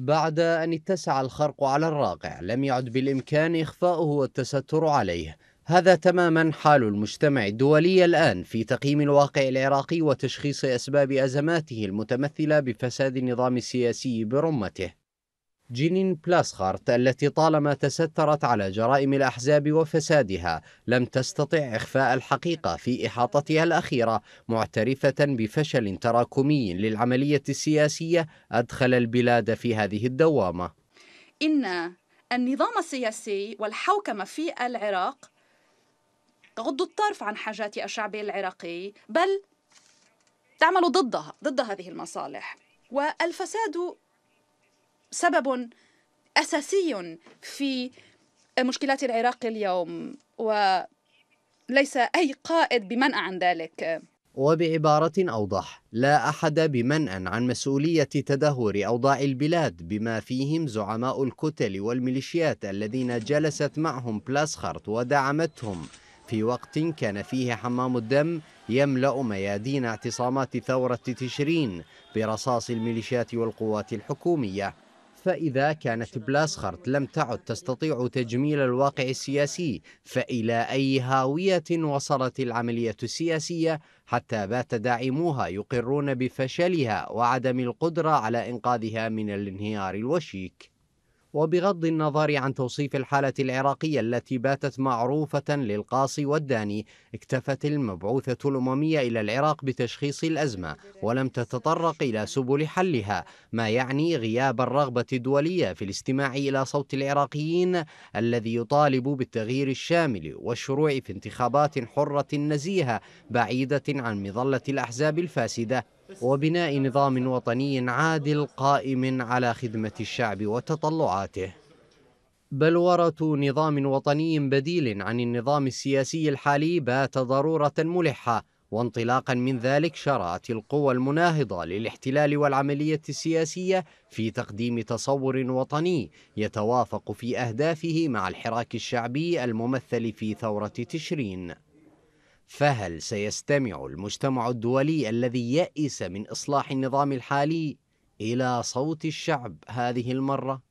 بعد أن اتسع الخرق على الراقع لم يعد بالإمكان إخفاؤه والتستر عليه هذا تماما حال المجتمع الدولي الآن في تقييم الواقع العراقي وتشخيص أسباب أزماته المتمثلة بفساد النظام السياسي برمته جينين بلاسخارت التي طالما تسترت على جرائم الأحزاب وفسادها لم تستطع إخفاء الحقيقة في إحاطتها الأخيرة معترفة بفشل تراكمي للعملية السياسية أدخل البلاد في هذه الدوامة إن النظام السياسي والحوكمة في العراق تغض الطرف عن حاجات الشعب العراقي بل تعمل ضدها ضد هذه المصالح والفساد سبب أساسي في مشكلات العراق اليوم وليس أي قائد بمنأى عن ذلك وبعبارة أوضح لا أحد بمنأ عن مسؤولية تدهور أوضاع البلاد بما فيهم زعماء الكتل والميليشيات الذين جلست معهم بلاسخرت ودعمتهم في وقت كان فيه حمام الدم يملأ ميادين اعتصامات ثورة تشرين برصاص الميليشيات والقوات الحكومية فإذا كانت بلاسخرت لم تعد تستطيع تجميل الواقع السياسي فإلى أي هاوية وصلت العملية السياسية حتى بات داعموها يقرون بفشلها وعدم القدرة على إنقاذها من الانهيار الوشيك وبغض النظر عن توصيف الحالة العراقية التي باتت معروفة للقاصي والداني اكتفت المبعوثة الأممية إلى العراق بتشخيص الأزمة ولم تتطرق إلى سبل حلها ما يعني غياب الرغبة الدولية في الاستماع إلى صوت العراقيين الذي يطالب بالتغيير الشامل والشروع في انتخابات حرة نزيهة بعيدة عن مظلة الأحزاب الفاسدة وبناء نظام وطني عادل قائم على خدمة الشعب وتطلعاته بلورة نظام وطني بديل عن النظام السياسي الحالي بات ضرورة ملحة وانطلاقا من ذلك شرعت القوى المناهضة للاحتلال والعملية السياسية في تقديم تصور وطني يتوافق في أهدافه مع الحراك الشعبي الممثل في ثورة تشرين فهل سيستمع المجتمع الدولي الذي يئس من إصلاح النظام الحالي إلى صوت الشعب هذه المرة؟